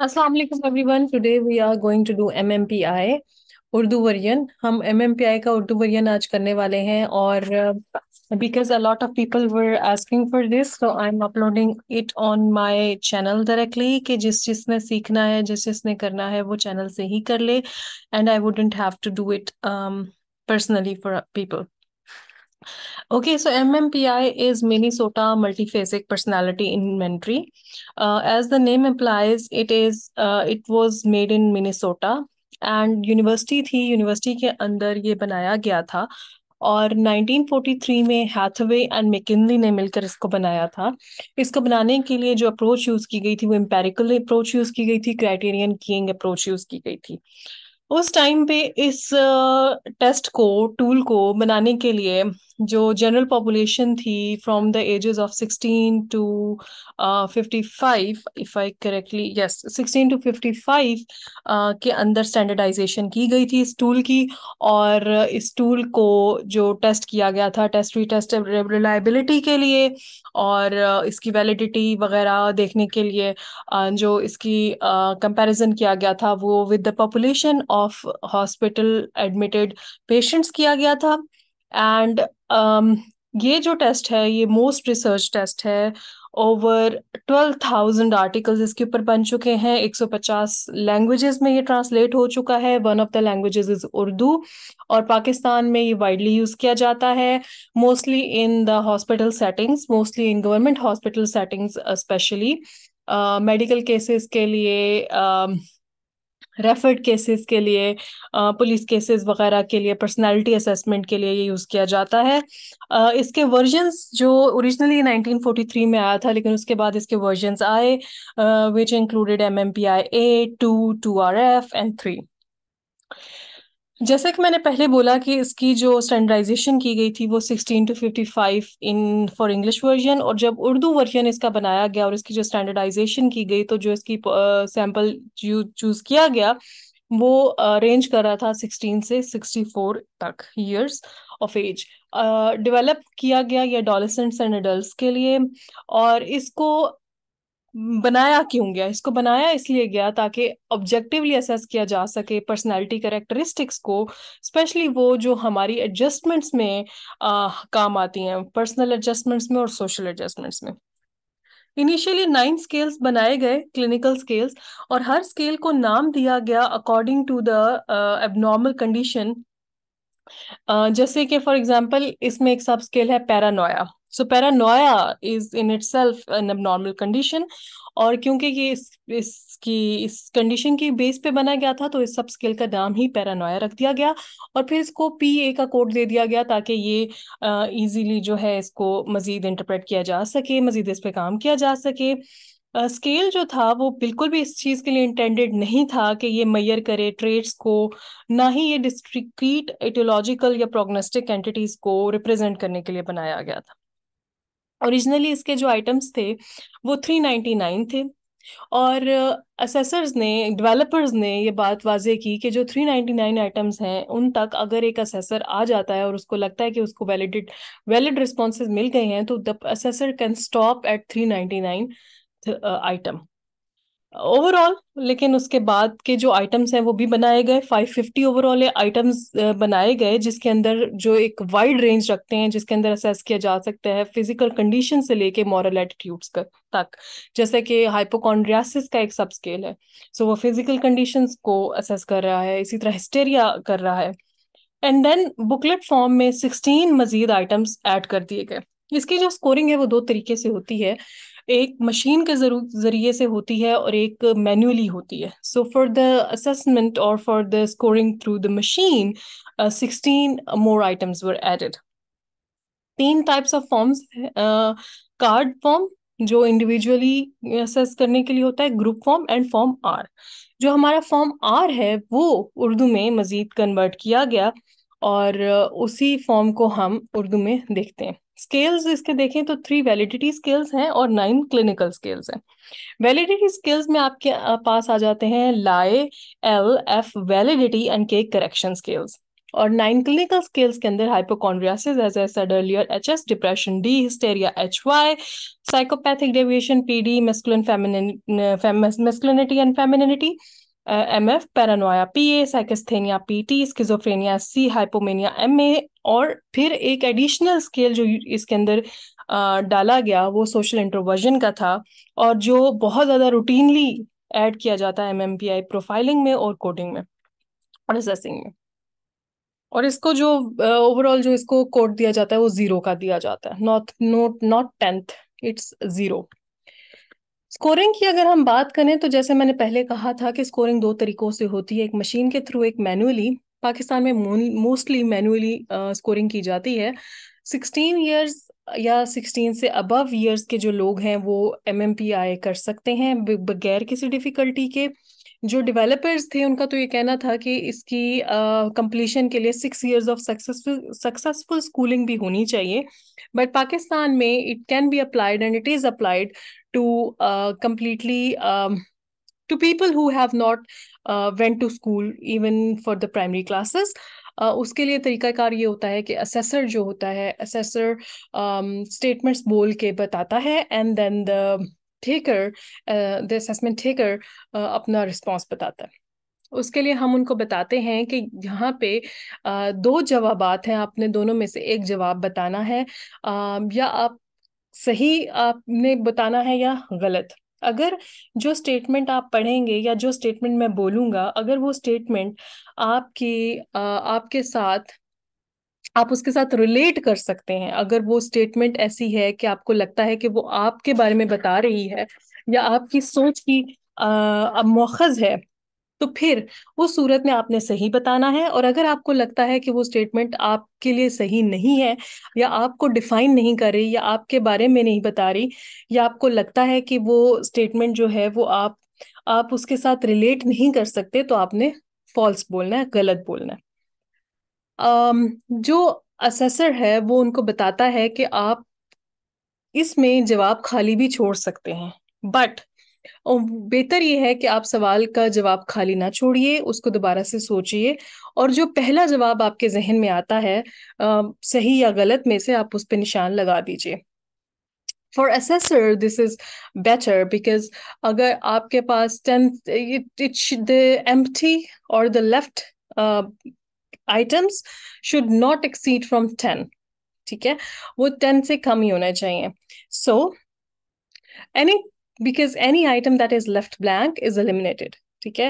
अस्सलाम वालेकुम everyone today we are going to do MMPI Urdu version हम एमएमपीआई का उर्दू वर्जन आज करने वाले हैं और because a lot of people were asking for this so I am uploading it on my channel directly कि जिस जिसने सीखना है जिस जिसने करना है वो चैनल से ही कर ले and I wouldn't have to do it personally for people Okay, so MMPI is Minnesota Multiphasic Personality Inventory. Uh, as the name implies, it is uh, it was made in Minnesota and university thi university ke अंदर ye banaya gaya tha और 1943 में Hathaway and मेकिनली ने मिलकर इसको बनाया था इसको बनाने के लिए जो अप्रोच यूज़ की गई थी वो एम्पेरिकल अप्रोच यूज़ की गई थी क्राइटेरियन कीइंग अप्रोच यूज़ की गई थी uh, उस टाइम पे इस टेस्ट को टूल को बनाने के लिए जो जनरल पॉपुलेशन थी from the ages of sixteen to fifty five if I correctly yes sixteen to fifty five के अंदर स्टैंडर्डाइजेशन की गई थी इस टूल की और इस टूल को जो टेस्ट किया गया था टेस्ट री टेस्ट रिलायबिलिटी के लिए और इसकी वैलिडिटी वगैरह देखने के लिए जो इसकी कंपैरिजन किया गया था वो with the population of hospital admitted patients किया गया था एंड ये जो टेस्ट है ये मोस्ट रिसर्च टेस्ट है ओवर ट्वेल्व थाउजेंड आर्टिकल्स इसके ऊपर बन चुके हैं एक सौ पचास लैंग्वेजेस में ये ट्रांसलेट हो चुका है one of the languages is Urdu और पाकिस्तान में ये वाइडली यूज़ किया जाता है mostly in the hospital settings mostly in government hospital settings specially medical cases के लिए uh, रेफर्ड केसेस के लिए पुलिस केसेस वगैरह के लिए पर्सनालिटी असेसमेंट के लिए ये यूज़ किया जाता है इसके वर्जन्स जो ओरिजिनली 1943 में आया था लेकिन उसके बाद इसके वर्जन्स आए which included M M P I A two two R F and three जैसे कि मैंने पहले बोला कि इसकी जो स्टैंडर्डाइजेशन की गई थी वो 16 to 55 in for English version और जब उर्दू वर्जन इसका बनाया गया और इसकी जो स्टैंडर्डाइजेशन की गई तो जो इसकी सैम्पल चूज किया गया वो रेंज uh, कर रहा था 16 से 64 तक ईयर्स ऑफ एज डेवलप किया गया ये डॉलिसेंट्स एंड एडल्ट के लिए और इसको बनाया क्यों गया इसको बनाया इसलिए गया ताकि ऑब्जेक्टिवली असेस किया जा सके पर्सनालिटी करेक्टरिस्टिक्स को स्पेशली वो जो हमारी एडजस्टमेंट्स में आ, काम आती हैं पर्सनल एडजस्टमेंट्स में और सोशल एडजस्टमेंट्स में इनिशियली नाइन स्केल्स बनाए गए क्लिनिकल स्केल्स और हर स्केल को नाम दिया गया according to the abnormal condition जैसे कि फॉर एग्जाम्पल इसमें एक सब स्केल है paranoia so paranoia is in itself abnormal condition और क्योंकि ये इस इसकी इस कंडीशन की बेस पे बनाया गया था तो इस सब स्केल का नाम ही पैरानोया रख दिया गया और फिर इसको पी ए का कोड दे दिया गया ताकि ये ईजीली जो है इसको मज़ीद इंटरप्रेट किया जा सके मज़ीद इस पर काम किया जा सके स्केल uh, जो था वो बिल्कुल भी इस चीज़ के लिए इंटेंडेड नहीं था कि ये मैयर करे ट्रेड्स को ना ही ये डिस्ट्रिक्ट एटोलॉजिकल या प्रोग्नोस्टिक एंटिटीज़ को रिप्रेजेंट करने के लिए बनाया गया था ओरिजिनली इसके जो आइटम्स थे वो थ्री नाइन्टी नाइन थे और असेसर्स ने डेवलपर्स ने ये बात वाजे की कि जो थ्री नाइन्टी नाइन आइटम्स हैं उन तक अगर एक असेसर आ जाता है और उसको लगता है कि उसको वैलिडेड वैलिड रिस्पॉन्स मिल गए हैं तो the assessor can stop at three ninety nine item overall लेकिन उसके बाद के जो आइटम्स हैं वो भी बनाए गए 550 ओवरऑल आइटम्स बनाए गए जिसके अंदर जो एक वाइड रेंज रखते हैं जिसके अंदर असेस किया जा सकता है फिजिकल कंडीशन से लेके मॉरल एटीट्यूड्स तक जैसे कि हाइपोकॉन्ड्रियासिस का एक सब स्केल है सो so, वो फिजिकल कंडीशंस को असेस कर रहा है इसी तरह हिस्टेरिया कर रहा है एंड देन बुकलेट फॉर्म में सिक्सटीन मजीद आइटम्स एड कर दिए गए इसकी जो स्कोरिंग है वो दो तरीके से होती है एक मशीन के जरिए से होती है और एक मैन्युअली होती है सो फॉर द असेसमेंट और for the scoring through the machine sixteen more items were added तीन types of forms card form जो इंडिविजुअली असेस करने के लिए होता है group form and form R जो हमारा फॉर्म आर है वो उर्दू में मजीद कन्वर्ट किया गया और uh, उसी फॉर्म को हम उर्दू में देखते हैं स्केल्स इसके देखें तो थ्री वैलिडिटी स्केल्स हैं और नाइन क्लिनिकल स्केल्स हैं वैलिडिटी स्केल्स में आपके पास आ जाते हैं lie L F validity and K correction scales और नाइन क्लिनिकल स्केल्स के अंदर hypochondriasis as S earlier H S depression D hysteria H Y psychopathic deviation P D masculine femininity and femininity M F paranoia P A psychasthenia P T schizophrenia S हाइपोमेनिया hypomania M A फिर एक additional scale जो इसके अंदर डाला गया वो social introversion का था और जो बहुत ज़्यादा रूटीनली ऐड किया जाता है एम प्रोफाइलिंग में और कोडिंग में और असेसिंग में और इसको जो ओवरऑल जो इसको कोड दिया जाता है वो जीरो का दिया जाता है not note not tenth it's zero scoring की अगर हम बात करें तो जैसे मैंने पहले कहा था कि स्कोरिंग दो तरीकों से होती है एक मशीन के थ्रू एक मैनुअली पाकिस्तान में मोस्टली मैनुअली स्कोरिंग की जाती है सिक्सटीन ईयर्स या सिक्सटीन से अबव ईयर्स के जो लोग हैं वो एम एम पी आई कर सकते हैं बगैर किसी डिफ़िकल्टी के जो डेवलपर्स थे उनका तो ये कहना था कि इसकी कंप्लीशन uh, के लिए six years of successful successful schooling भी होनी चाहिए बट पाकिस्तान में it can be applied and it is applied to completely to people who have not uh, went to school even for the primary classes Uh, उसके लिए तरीकाकार ये होता है कि असेसर जो होता है असेसर स्टेटमेंट्स um, बोल के बताता है and then the taker the assessment taker अपना रिस्पॉन्स बताता है उसके लिए हम उनको बताते हैं कि यहाँ पे uh, दो जवाब हैं आपने दोनों में से एक जवाब बताना है um, या आप सही आपने बताना है या गलत अगर जो स्टेटमेंट आप पढ़ेंगे या जो स्टेटमेंट मैं बोलूँगा अगर वो स्टेटमेंट आपकी आपके साथ आप उसके साथ रिलेट कर सकते हैं अगर वो स्टेटमेंट ऐसी है कि आपको लगता है कि वो आपके बारे में बता रही है या आपकी सोच की मोखज है तो फिर उस सूरत में आपने सही बताना है और अगर आपको लगता है कि वो स्टेटमेंट आपके लिए सही नहीं है या आपको डिफाइन नहीं कर रही या आपके बारे में नहीं बता रही या आपको लगता है कि वो स्टेटमेंट जो है वो आप आप उसके साथ रिलेट नहीं कर सकते तो आपने फॉल्स बोलना है गलत बोलना है um, जो असेसर है वो उनको बताता है कि आप इसमें जवाब खाली भी छोड़ सकते हैं बट और बेहतर ये है कि आप सवाल का जवाब खाली ना छोड़िए उसको दोबारा से सोचिए और जो पहला जवाब आपके जहन में आता है आ, सही या गलत में से आप उस पर निशान लगा दीजिए for assessor this is better because अगर आपके पास टेंथ इट्स द एम्प्टी और the left items should not exceed from ten ठीक है वो टेन से कम ही होना चाहिए so any because any item that is left blank is eliminated ठीक है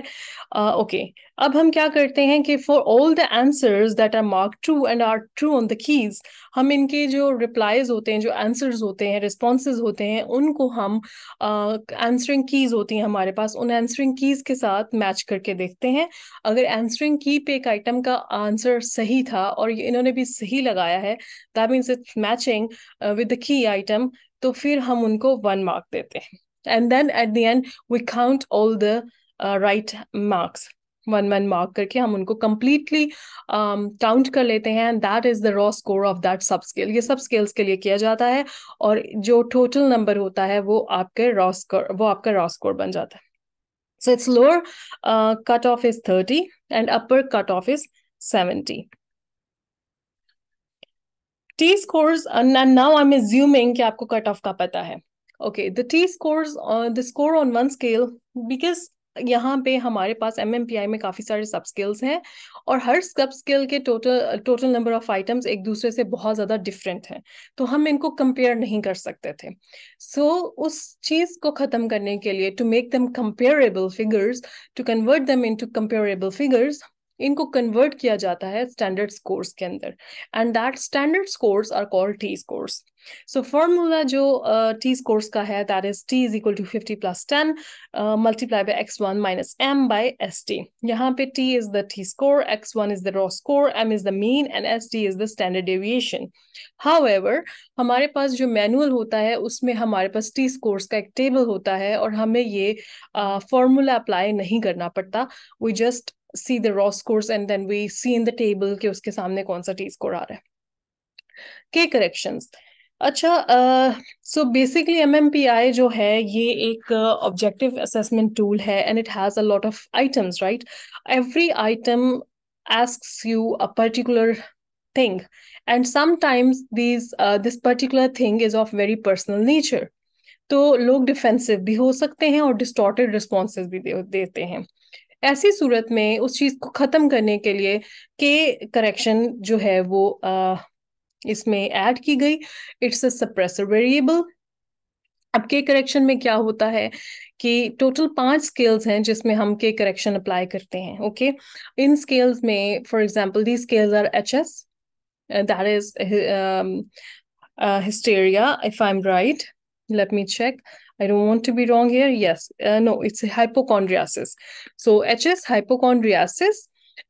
ओके uh, अब हम क्या करते हैं कि for all the answers that are mark true and are true on the keys हम इनके जो रिप्लाइज होते हैं जो आंसर्स होते हैं रिस्पॉन्सेज होते हैं उनको हम आंसरिंग uh, कीज होती हैं हमारे पास उन आंसरिंग कीज के साथ मैच करके देखते हैं अगर आंसरिंग की पे एक आइटम का आंसर सही था और इन्होंने भी सही लगाया है that means it's matching with the key item तो फिर हम उनको वन मार्क देते हैं and then at the end we count all the right marks one one mark करके हम उनको कम्प्लीटली काउंट um, कर लेते हैं and that is the raw score of that sub scale ये सब स्केल्स के लिए किया जाता है और जो टोटल नंबर होता है वो आपके रॉ स्कोर वो आपका रॉ स्कोर बन जाता है so it's lower cut off is thirty and upper cut off is seventy T scores now I am assuming कि आपको कट ऑफ का पता है okay the T scores the score on one scale because यहाँ पे हमारे पास M M P I में काफ़ी सारे सब स्किल्स हैं और हर सब स्किल के total total number of items एक दूसरे से बहुत ज़्यादा डिफरेंट हैं तो हम इनको कंपेयर नहीं कर सकते थे सो so, उस चीज़ को ख़त्म करने के लिए to make them comparable figures to convert them to comparable figures इनको कन्वर्ट किया जाता है स्टैंडर्ड स्कोर्स के अंदर and that standard scores are called T scores so formula जो टी uh, स्कोर्स का है that is T is equal to fifty plus ten multiply by X one minus M by S T यहाँ पे T is the T score X one is the raw score M is the mean and S T is the standard deviation however हमारे पास जो manual होता है उसमें हमारे पास T scores का एक टेबल होता है और हमें ये फॉर्मूला uh, अप्लाई नहीं करना पड़ता we just see the raw scores and then we see in the table ki uske samne kaun sa t score aa k corrections acha so basically mmpi is hai objective assessment tool hai and it has a lot of items right every item asks you a particular thing and sometimes this particular thing is of very personal nature So लोग defensive भी हो सकते हैं और distorted responses भी दे, देते ऐसी सूरत में उस चीज़ को ख़त्म करने के लिए के करेक्शन जो है वो आ, इसमें ऐड की गई इट्स अ सप्रेसर वेरिएबल अब के करेक्शन में क्या होता है कि टोटल पांच स्केल्स हैं जिसमें हम के करेक्शन अप्लाई करते हैं ओके इन स्केल्स में for example the scales are H S that is hysteria if I am right let me check I don't want to be wrong here. Yes, uh, no, it's a hypochondriasis. So HS hypochondriasis,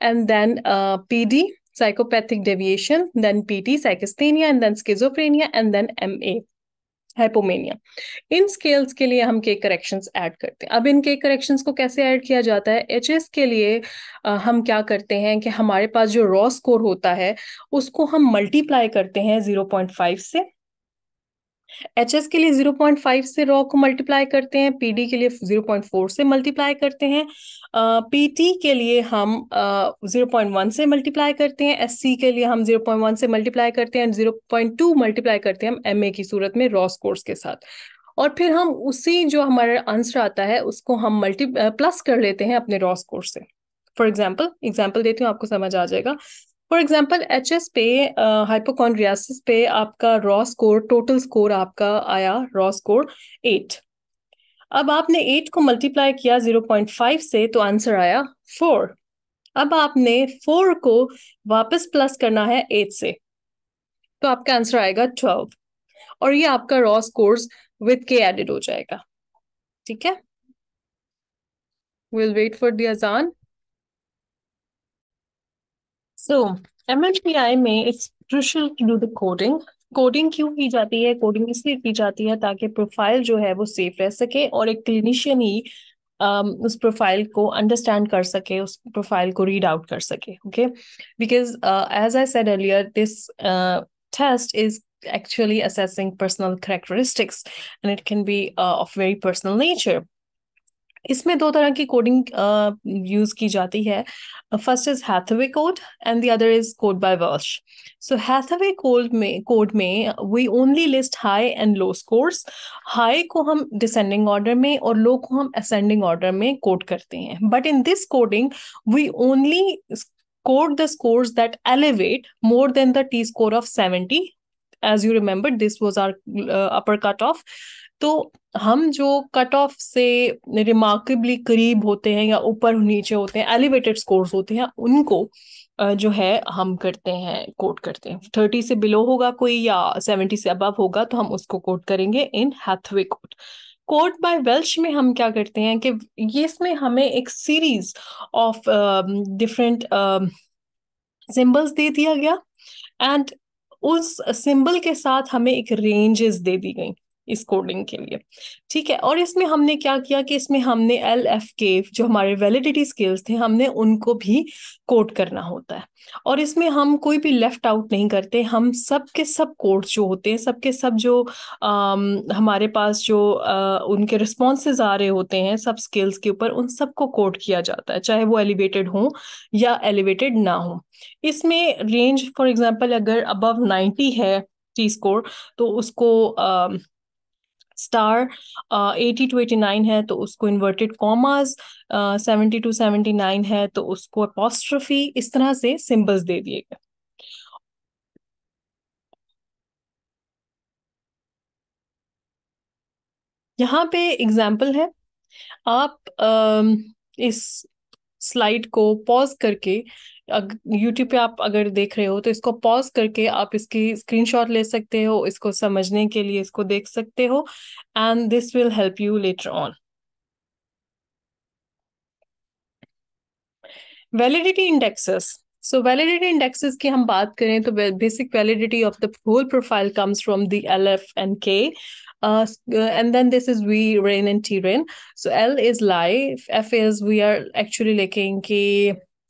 and then uh, PD psychopathic deviation, then PT psychasthenia, and then schizophrenia, and then MA hypomania इन scales के लिए हम के corrections add करते हैं अब इन के corrections को कैसे ऐड किया जाता है एच के लिए आ, हम क्या करते हैं कि हमारे पास जो रॉ स्कोर होता है उसको हम मल्टीप्लाई करते हैं 0.5 से एच एस के लिए जीरो पॉइंट फाइव से रॉ को मल्टीप्लाई करते हैं पी डी के लिए जीरो पॉइंट फोर से मल्टीप्लाई करते हैं पी uh, टी के लिए हम जीरो पॉइंट वन से मल्टीप्लाई करते हैं एस सी के लिए हम जीरो पॉइंट वन से मल्टीप्लाई करते हैं जीरो पॉइंट टू मल्टीप्लाई करते हैं हम एम ए की सूरत में रॉ स्कोर्स के साथ और फिर हम उसी जो हमारा आंसर आता है उसको हम मल्टी प्लस कर लेते हैं अपने रॉ स्कोर से फॉर एग्जाम्पल एग्जाम्पल देती हूँ आपको समझ आ जाएगा फॉर एग्जाम्पल एच एस पे हाइपोकॉन्ड्रियासिस पे आपका रॉ स्कोर टोटल स्कोर आपका आया रॉ स्कोर एट अब आपने एट को मल्टीप्लाई किया जीरो पॉइंट फाइव से तो आंसर आया फोर अब आपने फोर को वापस प्लस करना है एट से तो आपका आंसर आएगा ट्वेल्व और ये आपका raw scores with K added हो जाएगा ठीक है विल वेट फॉर दी अजान so I mean it's crucial to do the coding coding क्यों की जाती है कोडिंग इसलिए की जाती है ताकि प्रोफाइल जो है वो सेफ रह सके और एक क्लिनिशियन ही um, उस प्रोफाइल को अंडरस्टैंड कर सके उस प्रोफाइल को रीड आउट कर सके okay because as I said earlier this test is actually assessing personal characteristics and it can be of very personal nature इसमें दो तरह की कोडिंग यूज की जाती है first is Hathaway code and the other is code by Welsh so Hathaway code में code में we only list high and low scores high को हम डिसेंडिंग ऑर्डर में और लो को हम असेंडिंग ऑर्डर में कोड करते हैं but in this coding we only code the score that elevate more than the T score of seventy as you remember this was our uh, upper off तो हम जो कट ऑफ से remarkably करीब होते हैं या ऊपर नीचे होते हैं एलिवेटेड स्कोर्स होते हैं उनको जो है हम करते हैं कोट करते हैं थर्टी से बिलो होगा कोई या सेवेंटी से अबव होगा तो हम उसको कोट करेंगे in Hathaway code code by Welsh में हम क्या करते हैं कि ये इसमें हमें एक सीरीज ऑफ डिफरेंट सिंबल्स दे दिया गया एंड उस सिंबल के साथ हमें एक रेंजेस दे दी गई इस कोडिंग के लिए ठीक है और इसमें हमने क्या किया कि इसमें हमने एल एफ के जो हमारे वैलिडिटी स्किल्स थे हमने उनको भी कोड करना होता है और इसमें हम कोई भी लेफ्ट आउट नहीं करते हम सब के सब कोड्स जो होते हैं सबके सब जो आ, हमारे पास जो आ, उनके रिस्पॉन्सेज आ रहे होते हैं सब स्किल्स के ऊपर उन सबको कोड किया जाता है चाहे वो एलिवेटेड हो या एलिवेटेड ना हो इसमें रेंज फॉर एग्ज़ाम्पल अगर अबव नाइन्टी है टी स्कोर तो उसको आ, star eighty to eighty nine है तो उसको inverted commas seventy to seventy nine है तो उसको अपोस्ट्रफी इस तरह से सिंबल्स दे दिए गए यहाँ पे एग्जाम्पल है आप आ, um, इस स्लाइड को पॉज करके यूट्यूब पे आप अगर देख रहे हो तो इसको पॉज करके आप इसकी स्क्रीनशॉट ले सकते हो इसको समझने के लिए इसको देख सकते हो and this will help you later on validity indexes so validity indexes की हम बात करें तो basic validity of the whole profile comes from the L F and K uh, and then this is we rain and terrain so l is life f is we are actually looking ki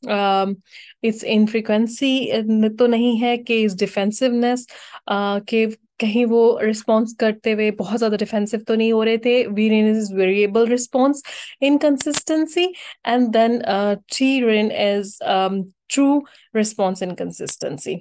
Um, it's frequency तो नहीं है कि इस defensiveness के कहीं वो response करते हुए बहुत ज़्यादा डिफेंसिव तो नहीं हो रहे थे VRIN is variable response inconsistency and then TRIN is true response inconsistency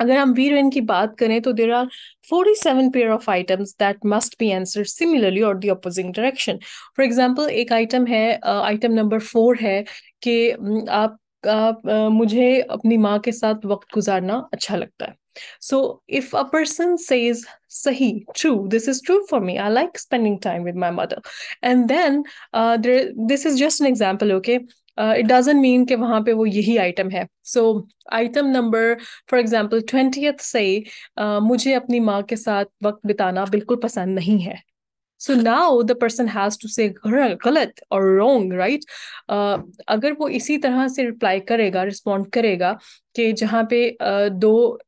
अगर हम वी रेन की बात करें तो there are forty seven pair of items that must be answer similarly or the opposing direction for example एक item है item number four है कि आप, आप मुझे अपनी माँ के साथ वक्त गुजारना अच्छा लगता है so if a person says is सही true this is true for me I like spending time with my mother and then this is just an example okay it doesn't mean के वहां पर वो यही आइटम है so item number for example twenty से मुझे अपनी माँ के साथ वक्त बिताना बिल्कुल पसंद नहीं है so now the person has to say गलत और रोंग राइट right? uh, अगर वो इसी तरह से रिप्लाई करेगा रिस्पॉन्ड करेगा कि जहाँ पे दो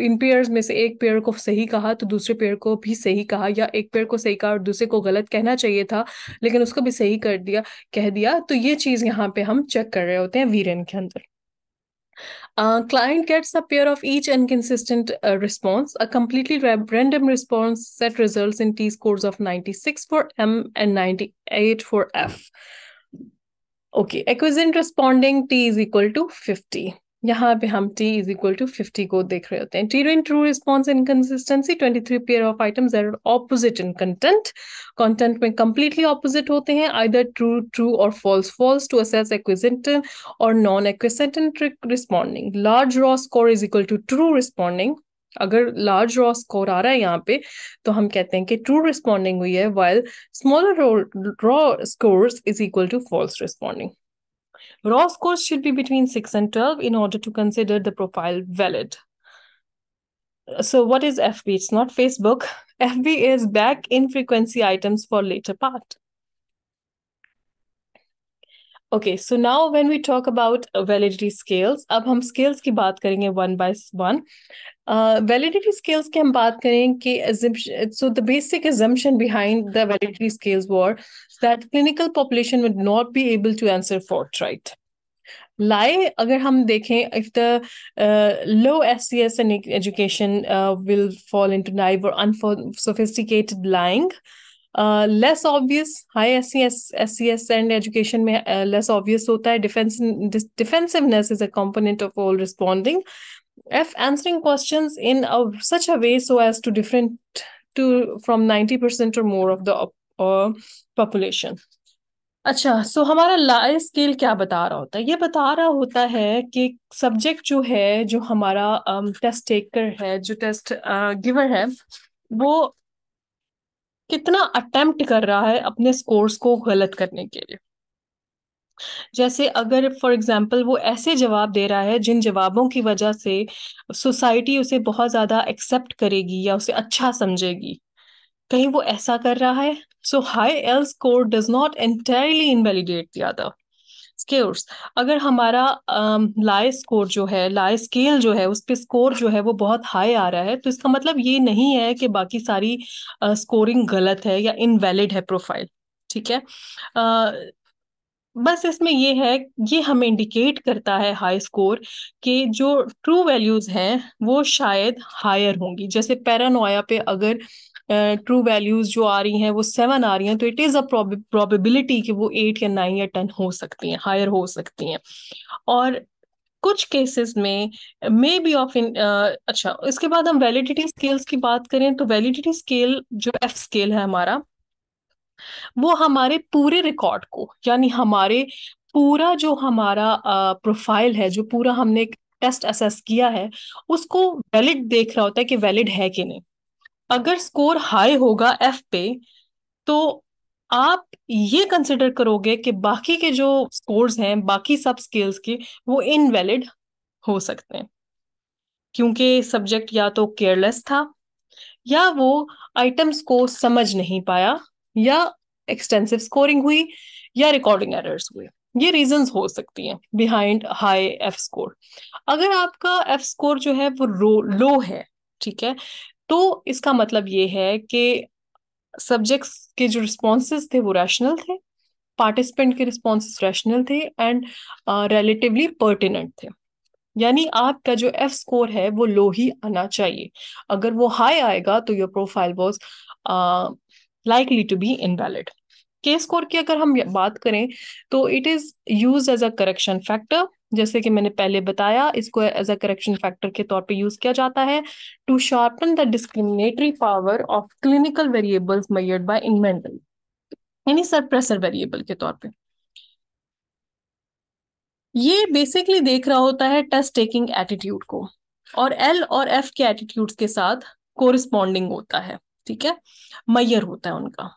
इन पेयर्स में से एक पेयर को सही कहा तो दूसरे पेयर को भी सही कहा या एक पेयर को सही कहा और दूसरे को गलत कहना चाहिए था लेकिन उसको भी सही कर दिया कह दिया तो ये चीज़ यहाँ पे हम चेक कर रहे होते हैं वीरन के अंदर Uh, client gets a pair of each inconsistent uh, response. A completely random response set results in T scores of 96 for M and 98 for F. Okay, acquiescent responding T is equal to 50. यहाँ पे हम T is equal to fifty को देख रहे होते हैं TRIN true response consistency twenty three pair of items are opposite in content content में completely opposite होते हैं either true true or false false to assess acquiescent or non acquiescent responding large raw score is equal to true responding अगर large raw score आ रहा है यहाँ पे तो हम कहते हैं कि ट्रू रिस्पॉन्डिंग हुई है while smaller raw score is equal to false responding Raw scores should be between 6 and 12 in order to consider the profile valid. So, what is FB? It's not Facebook. FB is back in frequency items for later part. Okay, so now when we talk about validity scales, अब scales scales की बात करेंगे one by one validity scales की हम बात करें कि so the basic assumption behind the validity scales were that clinical population would not be able to answer for forthright lie अगर हम देखें if the low S C S and education will fall into naive or unsophisticated lying less obvious high S C S S C S and education में less uh, obvious होता है defence defensiveness is a component of all responding F answering questions in a, such a way so as to different to from 90% or more of the uh, population. अच्छा सो so हमारा लाई scale क्या बता रहा होता है ये बता रहा होता है कि सब्जेक्ट जो है जो हमारा टेस्ट um, टेकर है जो टेस्ट गिवर uh, है वो कितना अटेम्प्ट कर रहा है अपने स्कोर्स को गलत करने के लिए जैसे अगर फॉर एग्जांपल वो ऐसे जवाब दे रहा है जिन जवाबों की वजह से सोसाइटी उसे बहुत ज़्यादा एक्सेप्ट करेगी या उसे अच्छा समझेगी कहीं वो ऐसा कर रहा है so high L score does not entirely invalidate the other अगर हमारा लाए uh, स्कोर जो है लाए स्केल जो है उस पर स्कोर जो है वो बहुत हाई आ रहा है तो इसका मतलब ये नहीं है कि बाकी सारी स्कोरिंग uh, गलत है या इनवैलिड है प्रोफाइल ठीक है uh, बस इसमें ये है ये हमें इंडिकेट करता है हाई स्कोर कि जो ट्रू वैल्यूज हैं वो शायद हायर होंगी जैसे पैरानोया पे अगर ट्रू uh, वैल्यूज जो आ रही हैं वो सेवन आ रही हैं तो इट इज़ अ प्रोबेबिलिटी कि वो एट या नाइन या टेन हो सकती हैं हायर हो सकती हैं और कुछ केसेस में मे बी ऑफ इन अच्छा इसके बाद हम वैलिडिटी स्केल्स की बात करें तो वैलिडिटी स्केल जो एफ स्केल है हमारा वो हमारे पूरे रिकॉर्ड को यानी हमारे पूरा जो हमारा प्रोफाइल है जो पूरा हमने टेस्ट असेस किया है उसको वैलिड देख रहा होता है कि वैलिड है कि नहीं अगर स्कोर हाई होगा एफ पे तो आप ये कंसिडर करोगे कि बाकी के जो स्कोर्स हैं बाकी सब स्किल्स के वो इनवैलिड हो सकते हैं क्योंकि सब्जेक्ट या तो केयरलेस था या वो आइटम्स को समझ नहीं पाया या एक्सटेंसिव स्कोरिंग हुई या रिकॉर्डिंग एरर्स हुए ये रीजंस हो सकती हैं बिहाइंड हाई एफ स्कोर अगर आपका एफ स्कोर जो है वो लो लो है ठीक है तो इसका मतलब ये है कि सब्जेक्ट्स के जो रिस्पॉन्सेज थे वो रैशनल थे पार्टिसिपेंट के रिस्पॉन्सेज रैशनल थे एंड रिलेटिवली पर्टिनेंट थे यानी आपका जो एफ स्कोर है वो लो ही आना चाहिए अगर वो हाई आएगा तो your profile was likely to be invalid K's score की अगर हम बात करें तो it is use as a correction factor जैसे कि मैंने पहले बताया इसको एज अ करेक्शन फैक्टर के तौर पे यूज किया जाता है to sharpen the discriminatory power of clinical variables made by inventory यानी सरप्रेसर वेरिएबल के तौर पे ये बेसिकली देख रहा होता है टेस्ट टेकिंग एटीट्यूड को और एल और एफ के एटीट्यूड्स के साथ कोरिस्पॉन्डिंग होता है ठीक है मैयर होता है उनका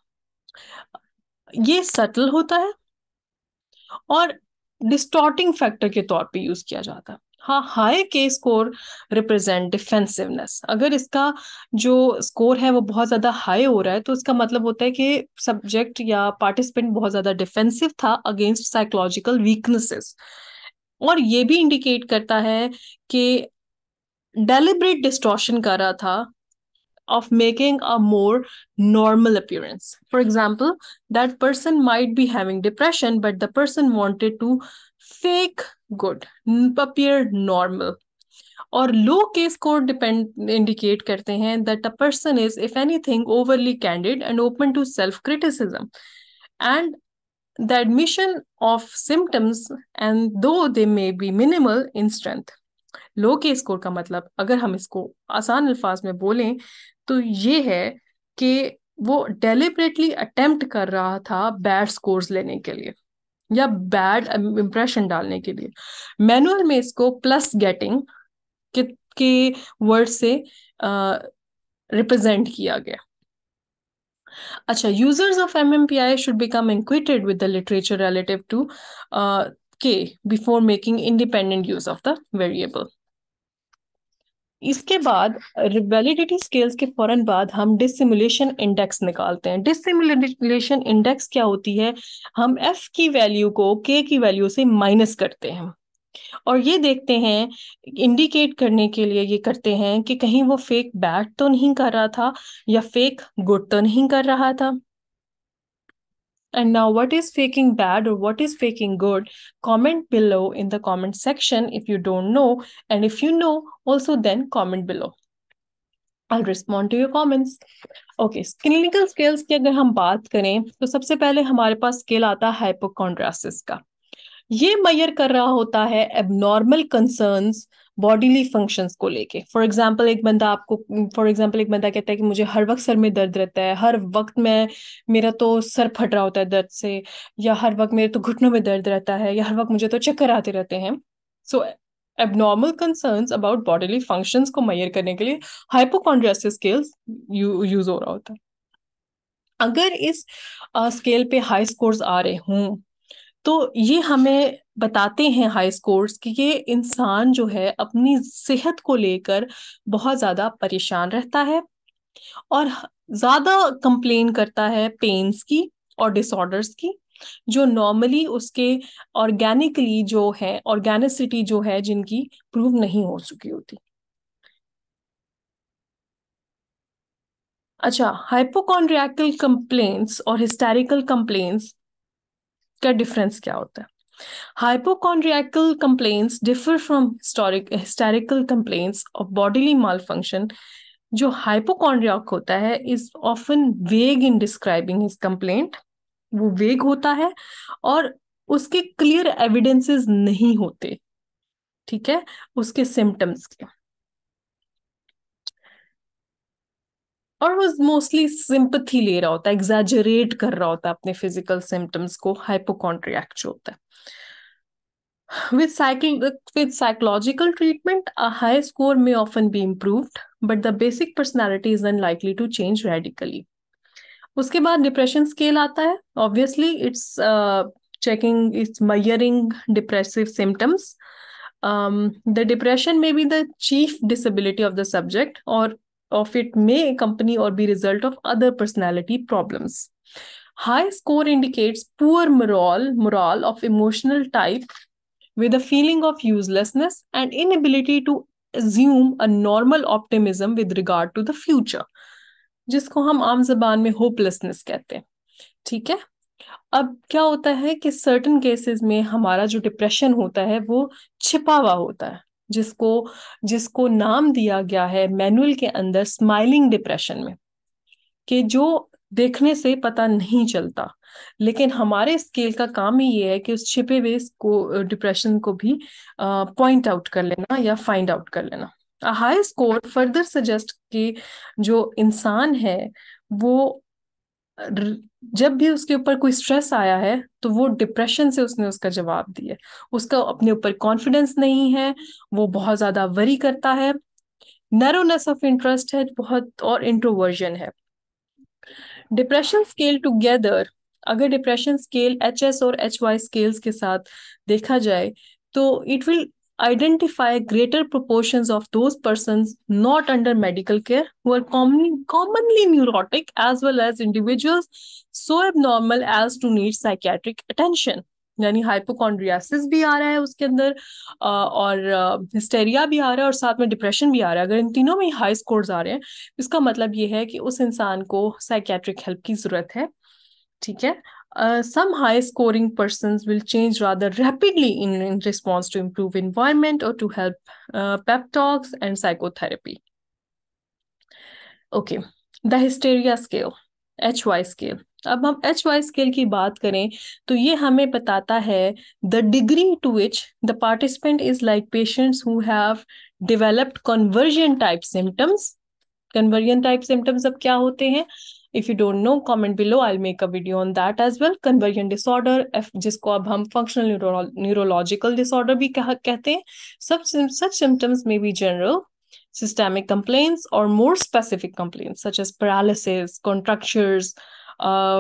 ये सटल होता है और डिस्टॉर्टिंग फैक्टर के तौर पे यूज किया जाता है हाँ हाई के स्कोर रिप्रेजेंट डिफेंसिवनेस अगर इसका जो स्कोर है वो बहुत ज़्यादा हाई हो रहा है तो इसका मतलब होता है कि सब्जेक्ट या पार्टिसिपेंट बहुत ज़्यादा डिफेंसिव था अगेंस्ट साइकोलॉजिकल वीकनेसेस और ये भी इंडिकेट करता है कि डेलिब्रेट डिस्टॉर्शन कर रहा था of making a more normal appearance. For example, that person might be having depression, but the person wanted to fake good, appear normal. Or low case score depend indicate karte hain that a person is, if anything, overly candid and open to self-criticism. And the admission of symptoms, and though they may be minimal in strength. Low case score का मतलब अगर हम इसको आसान अल्फाज में बोलें तो ये है कि वो डेलिबरेटली अटेम्प्ट कर रहा था बैड स्कोर्स लेने के लिए या बैड इम्प्रेशन डालने के लिए मैनुअल में इसको प्लस गेटिंग के, के वर्ड से रिप्रेजेंट किया गया अच्छा users of M M P I should become इंक्विटेड with the literature relative to K before making independent use of the variable इसके बाद वैलिडिटी स्केल्स के फौरन बाद हम डिसिमुलेशन इंडेक्स निकालते हैं डिसिमुलेशन इंडेक्स क्या होती है हम एफ की वैल्यू को के की वैल्यू से माइनस करते हैं और ये देखते हैं इंडिकेट करने के लिए ये करते हैं कि कहीं वो फेक बैट तो नहीं कर रहा था या फेक गुड तो नहीं कर रहा था And now, what is faking bad or what is faking good? Comment below in the comment section if you don't know. And if you know, also then comment below. I'll respond to your comments. Okay, clinical scales की अगर हम बात करें तो सबसे पहले हमारे पास scale आता है हाइपोकॉन्ड्रासिस का ये मैयर कर रहा होता है एबनॉर्मल कंसर्न्स बॉडीली फंक्शंस को लेके फॉर एग्जाम्पल एक बंदा आपको फॉर एग्जाम्पल एक बंदा कहता है कि मुझे हर वक्त सर में दर्द रहता है हर वक्त मैं मेरा तो सर फट रहा होता है दर्द से या हर वक्त मेरे तो घुटनों में दर्द रहता है या हर वक्त मुझे तो चक्कर आते रहते हैं so abnormal concerns about bodily functions को मैयर करने के लिए हाइपोकॉन्ड्रेसिस स्केल्स यूज हो रहा होता है अगर इस स्केल uh, पे हाई स्कोर्स आ रहे हों तो ये हमें बताते हैं हाई स्कोर्स कि ये इंसान जो है अपनी सेहत को लेकर बहुत ज़्यादा परेशान रहता है और ज़्यादा कंप्लेन करता है पेन्स की और डिसऑर्डर्स की जो नॉर्मली उसके ऑर्गेनिकली जो है ऑर्गेनिसिटी जो है जिनकी प्रूव नहीं हो चुकी होती अच्छा हाइपोकॉन्ड्रियाकल कंप्लेंट्स और हिस्टेरिकल कंप्लेंट्स का डिफरेंस क्या होता है Hypochondriacal complaints differ from historic, hysterical complaints of bodily malfunction. जो हाइपोकॉन्ड्रियाक होता है इज ऑफन वेग इन डिस्क्राइबिंग हिज कंप्लेंट वो वेग होता है और उसके क्लियर एविडेंसेस नहीं होते ठीक है उसके सिम्टम्स के और वो मोस्टली सिंपथी ले रहा होता है एग्जैजरेट कर रहा होता है अपने फिजिकल सिम्टम्स को हाइपोकॉन्ट्रियक्ट जो होता है With, psychi- with psychological treatment, a high score may often be improved, but the basic personality is unlikely to change radically. उसके बाद डिप्रेशन स्केल आता है obviously it's uh, checking it's measuring depressive symptoms um, the depression may be the chief disability of the subject or of it may accompany or be result of other personality problems high score indicates poor moral, moral of emotional type with a feeling of uselessness and inability to assume a normal optimism with regard to the future जिसको हम आम जबान में hopelessness कहते हैं ठीक है अब क्या होता है कि सर्टन केसेस में हमारा जो डिप्रेशन होता है वो छिपा हुआ होता है जिसको जिसको नाम दिया गया है मैनुअल के अंदर स्माइलिंग डिप्रेशन में कि जो देखने से पता नहीं चलता लेकिन हमारे स्केल का काम ही ये है कि उस छिपे हुए को डिप्रेशन को भी पॉइंट आउट कर लेना या फाइंड आउट कर लेना हाई स्कोर फर्दर सजेस्ट कि जो इंसान है वो जब भी उसके ऊपर कोई स्ट्रेस आया है तो वो डिप्रेशन से उसने उसका जवाब दिया उसका अपने ऊपर कॉन्फिडेंस नहीं है वो बहुत ज्यादा वरी करता है नैरोनेस ऑफ इंटरेस्ट है बहुत और इंट्रोवर्जन है डिप्रेशन स्केल टुगेदर अगर डिप्रेशन स्केल एच एस और एच वाई स्केल्स के साथ देखा जाए तो it will identify greater proportion of those person not under medical care who are commonly commonly neurotic as well as individuals so abnormal as to need psychiatric attention यानी hypochondriasis भी आ रहा है उसके अंदर और हिस्टेरिया भी आ रहा है और साथ में डिप्रेशन भी आ रहा है अगर इन तीनों में हाई स्कोर्स आ रहे हैं इसका मतलब ये है कि उस इंसान को साइकेट्रिक हेल्प की जरूरत है ठीक है some high scoring person will change rather rapidly in in response to improve environment और to help pep talks and psychotherapy okay the hysteria scale H Y scale अब हम एच वाई स्केल की बात करें तो ये हमें बताता है the degree to which the participant is like patients who have developed conversion type symptoms conversion type symptoms अब क्या होते हैं if you don't know comment below I make a video on that as well conversion disorder जिसको अब हम functional neurological disorder भी कह, कहते हैं सब such symptoms may be general systemic complaints और more specific complaints such as paralysis contractures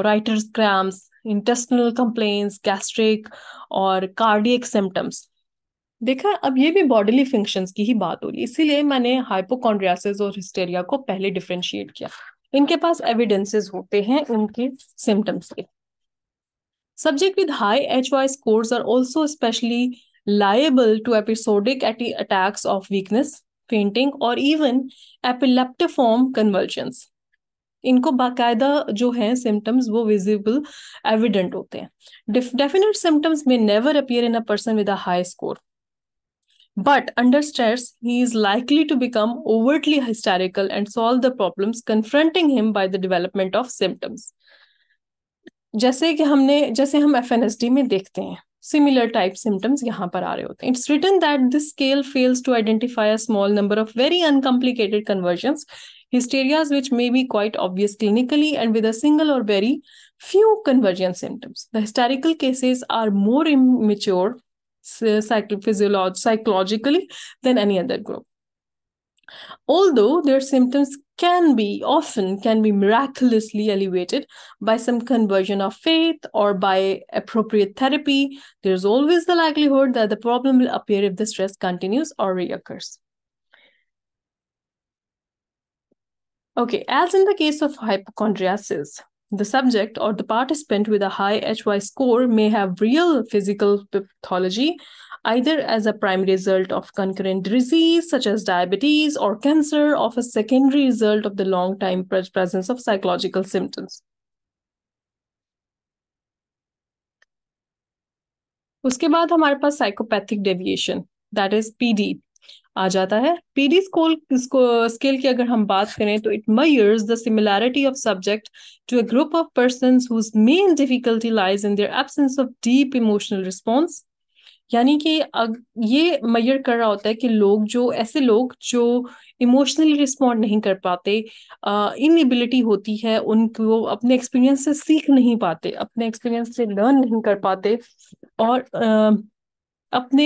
writer's cramps intestinal complaints gastric और कार्डियक सिम्टम्स देखा अब ये भी बॉडीली फंक्शंस की ही बात हो रही है इसीलिए मैंने हाइपोकॉन्ड्रियासिस और हिस्टेरिया को पहले डिफ्रेंशिएट किया इनके पास एविडेंसेस होते हैं उनके सिम्टम्स के subject with high H Y scores are also especially liable to episodic attacks of weakness fainting और इवन epileptiform convulsions. इनको बाकायदा जो है सिम्टम्स वो विजिबल एविडेंट होते हैं definite symptoms may never appear in a person with a high score But under stress, he is likely to become overtly hysterical and solve the problems confronting him by the development of symptoms. जैसे कि हमने जैसे हम F में देखते हैं similar type symptoms यहाँ पर आ रहे होते हैं it's written that this scale fails to identify a small number of very uncomplicated hysterias which may be quite obvious clinically and with a single or very few conversion symptoms. The hysterical cases are more immature psych- psychologically than any other group although their symptoms can be often can be miraculously alleviated by some conversion of faith or by appropriate therapy there's always the likelihood that the problem will appear if the stress continues or reoccurs okay as in the case of hypochondriasis the subject or the participant with a high HY score may have real physical pathology, either as a primary result of concurrent disease such as diabetes or cancer, or a secondary result of the long time presence of psychological symptoms. उसके बाद हमारे पास psychopathic deviation that is PD आ जाता है PD स्कोल scale की अगर हम बात करें तो it measures the similarity of subject to a group of person whose main difficulty lies in their absence of deep emotional response यानी कि ये मैयर कर रहा होता है कि लोग जो ऐसे लोग जो इमोशनली रिस्पॉन्ड नहीं कर पाते इन एबिलिटी होती है उनको अपने एक्सपीरियंस से सीख नहीं पाते अपने एक्सपीरियंस से लर्न नहीं कर पाते और uh, अपने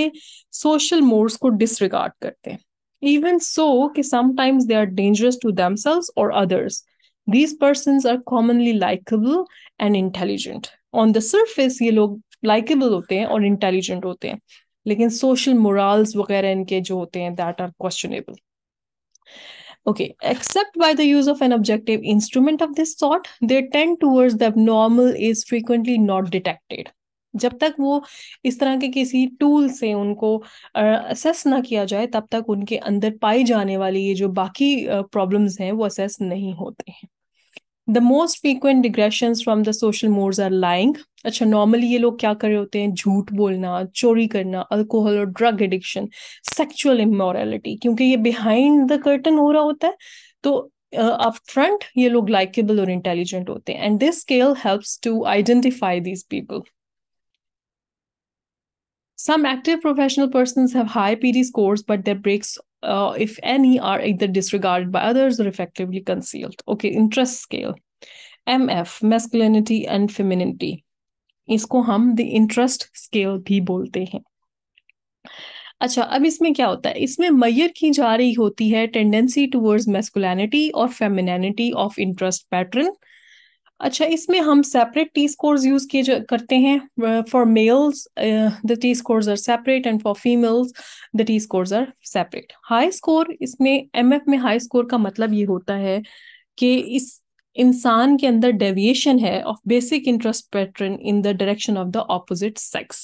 सोशल मोड्स को डिसरिगार्ड करते हैं इवन सो कि sometimes they are dangerous to themselves और others these person are commonly likeable and intelligent on the surface ये लोग लाइकेबल होते हैं और इंटेलिजेंट होते हैं लेकिन सोशल मोरल्स वगैरह इनके जो होते हैं that are questionable okay except by the use of an objective instrument of this sort their ten towards that normal is frequently not detected जब तक वो इस तरह के किसी टूल से उनको असेस ना किया जाए तब तक उनके अंदर पाई जाने वाली ये जो बाकी प्रॉब्लम्स हैं वो असेस नहीं होते हैं the most frequent digression from the social modes are lying अच्छा नॉर्मली ये लोग क्या कर रहे होते हैं झूठ बोलना चोरी करना अल्कोहल और ड्रग एडिक्शन सेक्चुअल इमोरलिटी क्योंकि ये बिहाइंड द कर्टन हो रहा होता है तो अप uh, फ्रंट ये लोग लाइकेबल और इंटेलिजेंट होते हैं and this scale helps to identify these people Some active professional persons have high PD scores, but their breaks, uh, if any, are either disregarded by others or effectively concealed. Okay, interest scale. MF, masculinity and femininity. इसको हम the interest scale भी बोलते हैं अच्छा अब इसमें क्या होता है इसमें मैयर की जा रही होती है टेंडेंसी टूवर्ड्स मेस्कुलैनिटी और फेमिनिटी ऑफ इंटरेस्ट पैटर्न अच्छा इसमें हम सेपरेट टी स्कोर्स यूज किए करते हैं for males the T scores are separate and for females the T scores are separate high score इसमें एफ में हाई स्कोर का मतलब ये होता है कि इस इंसान के अंदर डेविएशन है of basic interest pattern in the direction of the opposite sex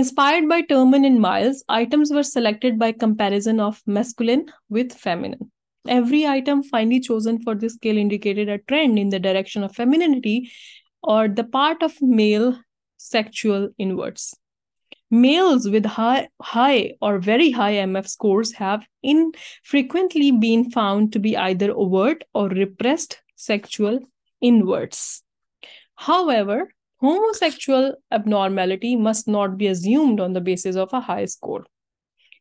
inspired by Terman in Miles items were selected by comparison of masculine with feminine. Every item finally chosen for this scale indicated a trend in the direction of femininity or the part of male sexual inverts. Males with high, high or very high MF scores have infrequently been found to be either overt or repressed sexual inverts. However, homosexual abnormality must not be assumed on the basis of a high score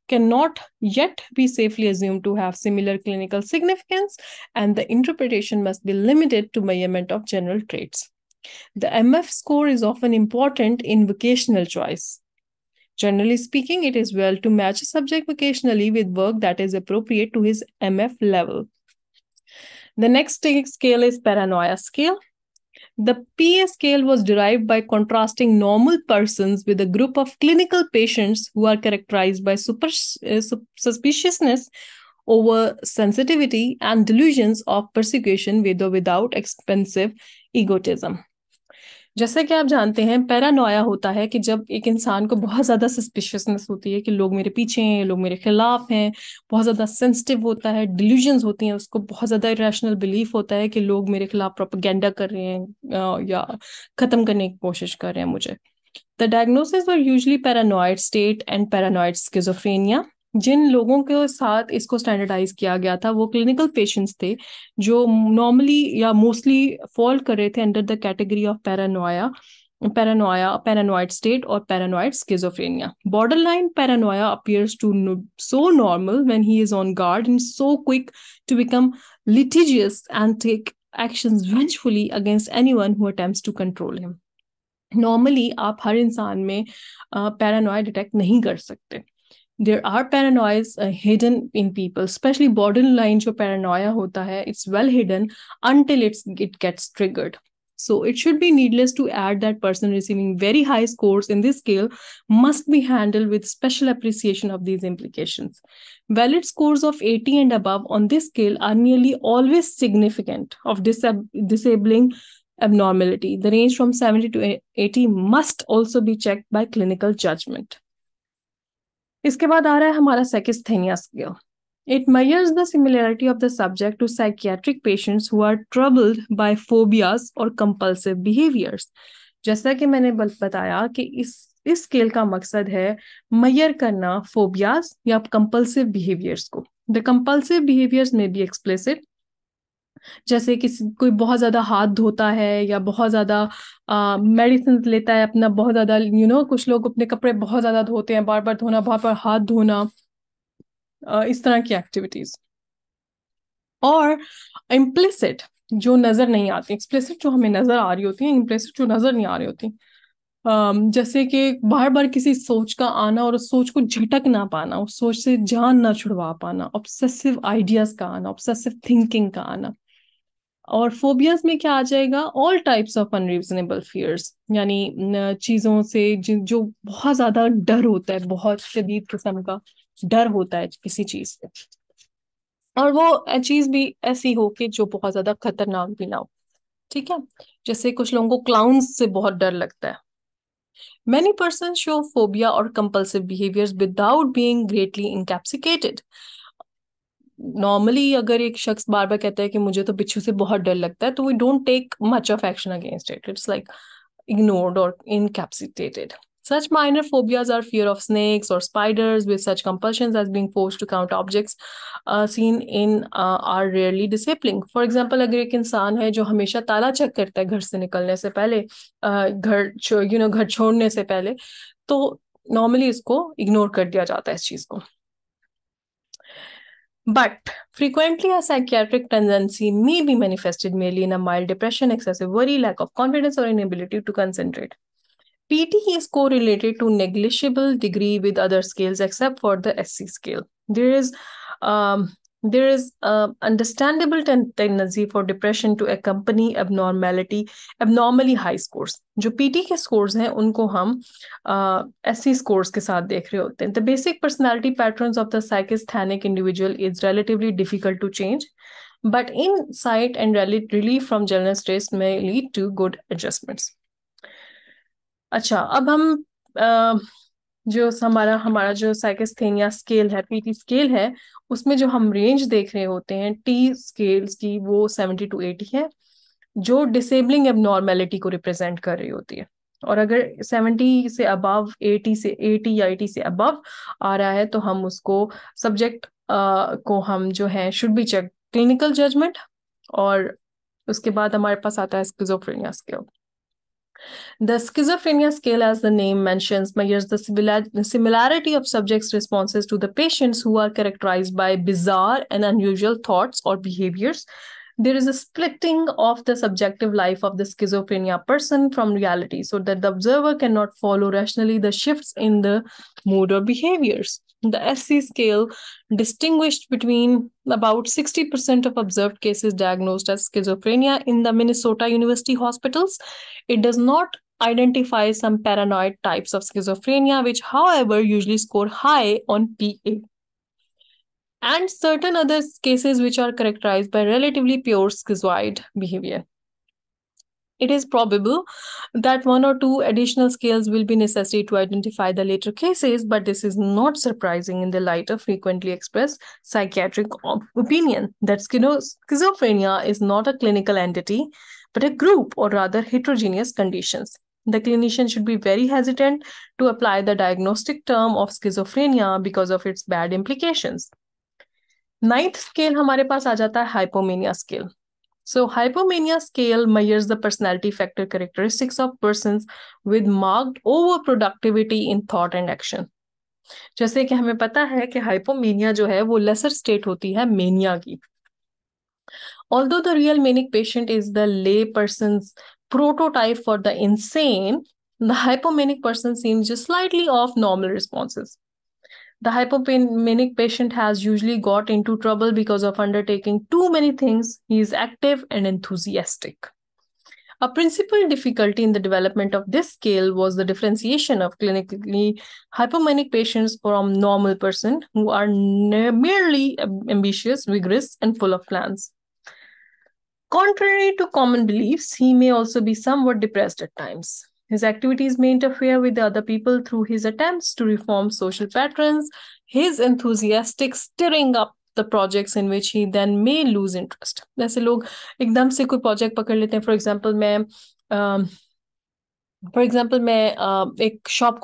cannot yet be safely assumed to have similar clinical significance, and the interpretation must be limited to measurement of general traits. The MF score is often important in vocational choice. Generally speaking, it is well to match a subject vocationally with work that is appropriate to his MF level. The next scale is paranoia scale. The PA scale was derived by contrasting normal persons with a group of clinical patients who are characterized by super, uh, suspiciousness over sensitivity and delusions of persecution with or without expensive egotism. जैसे कि आप जानते हैं Paranoia होता है कि जब एक इंसान को बहुत ज़्यादा सस्पिशियसनेस होती है कि लोग मेरे पीछे हैं लोग मेरे खिलाफ हैं बहुत ज़्यादा सेंसिटिव होता है डिलीजन्स होती हैं उसको बहुत ज़्यादा इरेशनल बिलीफ होता है कि लोग मेरे खिलाफ प्रोपागेंडा कर रहे हैं या ख़त्म करने की कोशिश कर रहे हैं मुझे द डायग्नोसिस और usually paranoid state and paranoid schizophrenia जिन लोगों के साथ इसको स्टैंडर्डाइज किया गया था वो क्लिनिकल पेशेंट्स थे जो नॉर्मली या मोस्टली फॉल कर रहे थे under the category of paranoia paranoia paranoid state और paranoid schizophrenia borderline paranoia appears to so normal when he is on guard in so quick to become litigious and take action vengefully against any one who attempt to control him normally आप हर इंसान में paranoid detect नहीं कर सकते There are paranoias uh, hidden in people, especially borderline. Line paranoia paranoia well hidden until it gets triggered. So it should be needless to add that person receiving very high scores in this scale must be handled with special appreciation of these implications. Valid scores of 80 and above on this scale are nearly always significant of disabling abnormality. The range from 70 to 80 must also be checked by clinical judgment. इसके बाद आ रहा है हमारा psychasthenia scale it measures the similarity of the subject to psychiatric patients who are troubled by phobias और compulsive behaviours जैसा कि मैंने बताया कि इस इस स्केल का मकसद है मयर करना फोबियाज या कंपल्सिव बिहेवियर्स को द कंपल्सिव बिहेवियर्स में बी एक्सप्लेसिड जैसे किसी कोई बहुत ज़्यादा हाथ धोता है या बहुत ज़्यादा मेडिसिन लेता है अपना बहुत ज़्यादा यू नो कुछ लोग अपने कपड़े बहुत ज़्यादा धोते हैं बार बार धोना बार बार हाथ धोना uh, इस तरह की एक्टिविटीज़ और इम्प्लिसिट जो नज़र नहीं आती एक्सप्लिसिट जो हमें नज़र आ रही होती है इम्प्लिसिट जो नज़र नहीं आ रही होती um, जैसे कि बार बार किसी सोच का आना और उस सोच को झटक ना पाना उस सोच से जान ना छुड़वा पाना ऑब्सेसिव आइडियाज़ का आना ऑब्सेसिव थिंकिंग का आना और फोबियाज में क्या आ जाएगा all types of unreasonable fears यानी चीज़ों से जो बहुत ज़्यादा डर होता है बहुत शदीद किस्म का डर होता है किसी चीज़ से और वो चीज़ भी ऐसी हो कि जो बहुत ज़्यादा खतरनाक भी ना हो ठीक है जैसे कुछ लोगों को क्लाउंस से बहुत डर लगता है मेनी पर्सन शो फोबिया और compulsive behaviours without being greatly incapacitated normally अगर एक शख्स बार बार कहता है कि मुझे तो बिच्छू से बहुत डर लगता है तो we don't take much of action against it it's like ignored और incapacitated such minor phobias are fear of snakes और spiders with such compulsion as being force to count objects seen in are rarely disabling for example अगर एक इंसान है जो हमेशा ताला check करता है घर से निकलने से पहले घर यू नो घर छोड़ने से पहले तो नॉर्मली इसको इग्नोर कर दिया जाता है इस चीज़ को But frequently, a psychiatric tendency may be manifested merely in a mild depression, excessive worry, lack of confidence, or inability to concentrate. PT is correlated to negligible degree with other scales except for the SC scale. There is um, there is understandable understandable ten- tendency for depression to accompany abnormality abnormally high scores जो PT के scores हैं उनको हम S C scores के साथ देख रहे होते हैं the basic personality pattern of the psychasthenic individual is relatively difficult to change but insight and relief from general stress में लीड टू गुड एडजस्टमेंट्स अच्छा अब हम जो हमारा हमारा जो साइकस्थेनिया स्केल है पीटी स्केल है उसमें जो हम रेंज देख रहे होते हैं टी स्केल्स की वो सेवेंटी टू एटी है जो डिसेबलिंग एबनॉर्मेलिटी को रिप्रेजेंट कर रही होती है और अगर सेवेंटी से अबव एटी से एटी या एटी से अबव आ रहा है तो हम उसको सब्जेक्ट uh, को हम जो है should be check clinical judgement और उसके बाद हमारे पास आता है schizophrenia scale The schizophrenia scale, as the name mentions, measures the similarity of subjects' responses to the patients who are characterized by bizarre and unusual thoughts or behaviors. There is a splitting of the subjective life of the schizophrenia person from reality so that the observer cannot follow rationally the shifts in the mood or behaviors. The SC scale distinguished between about 60% of observed cases diagnosed as schizophrenia in the Minnesota University hospitals. It does not identify some paranoid types of schizophrenia, which, however, usually score high on PA. And certain other cases which are characterized by relatively pure schizoid behavior it is probable that one or two additional scales will be necessary to identify the later cases, but this is not surprising in the light of frequently expressed psychiatric op- opinion that schizophrenia is not a clinical entity, but a group or rather heterogeneous conditions. The clinician should be very hesitant to apply the diagnostic term of schizophrenia because of its bad implications. Ninth scale हमारे पास आ जाता है hypomania scale so hypomania scale measures the personality factor characteristics of persons with marked overproductivity in thought and action. जैसे कि हमें पता है कि हाइपोमेनिया जो है वो लेसर स्टेट होती है मेनिया की Although the real manic patient is the lay person's prototype for the insane, the hypomanic person seems just slightly off normal responses the hypomanic patient has usually got into trouble because of undertaking too many things. He is active and enthusiastic. A principal difficulty in the development of this scale was the differentiation of clinically hypomanic patients from normal person who are merely ambitious, vigorous, and full of plans. Contrary to common beliefs, he may also be somewhat depressed at times. His activities may interfere with the other people through his attempts to reform social patterns, his enthusiastic stirring up the projects in which he then may lose interest. project For example, main, um, for example, main, uh, ek shop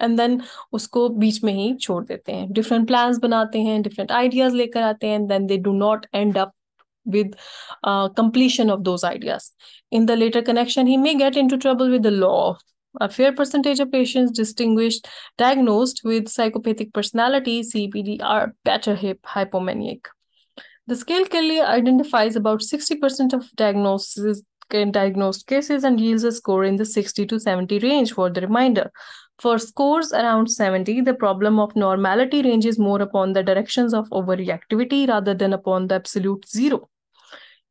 and then usko beech mein hi chhod dete hain. Different plans banate hain, different ideas lekar aate hain, and then they do not end up with uh, completion of those ideas. In the later connection, he may get into trouble with the law. A fair percentage of patients distinguished diagnosed with psychopathic personality (CPD) are better hip- hypomaniac. The scale clearly identifies about 60% of diagnoses, diagnosed cases and yields a score in the 60 to 70 range for the remainder. For scores around 70, the problem of normality ranges more upon the directions of overreactivity rather than upon the absolute zero.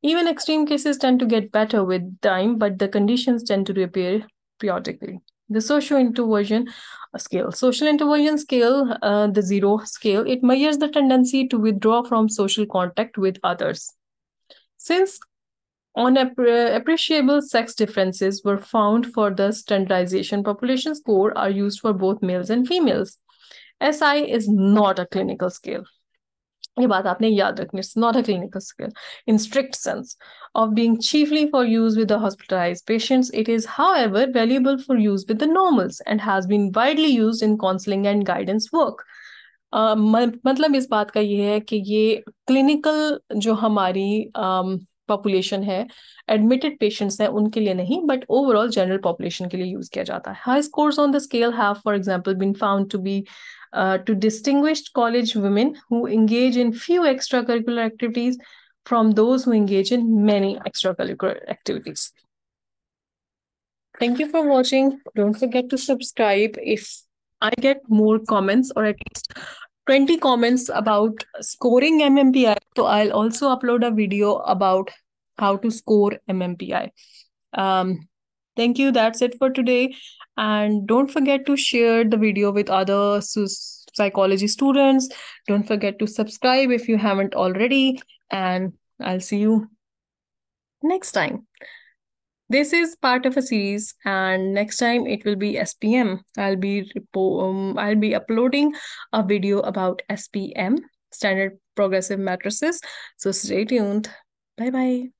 Even extreme cases tend to get better with time, but the conditions tend to reappear periodically. The social introversion scale. Social introversion scale, uh, the zero scale, it measures the tendency to withdraw from social contact with others. Since unappreciable sex differences were found for the standardization population score are used for both males and females. SI is not a clinical scale. ये बात आपने याद रखनी it's not a clinical skill in strict sense of being chiefly for use with the hospitalised patients it is however valuable for use with the normals and has been widely used in counselling and guidance work मतलब इस बात का ये है कि ये clinical जो हमारी um, पॉपुलेशन है एडमिटेड पेशेंट्स हैं उनके लिए नहीं बट ओवरऑल जनरल पॉपुलेशन के लिए यूज किया जाता है high scores on the scale have for example been found to be to distinguish college women who engage in few extracurricular activities from those who engage in many extracurricular activities thank you for watching don't forget to subscribe if I get more comments और at least 20 comments about scoring MMPI. So I'll also upload a video about how to score MMPI. Um, thank you. That's it for today. And don't forget to share the video with other psychology students. Don't forget to subscribe if you haven't already. And I'll see you next time this is part of a series and next time it will be spm i'll be um, i'll be uploading a video about spm standard progressive matrices so stay tuned bye bye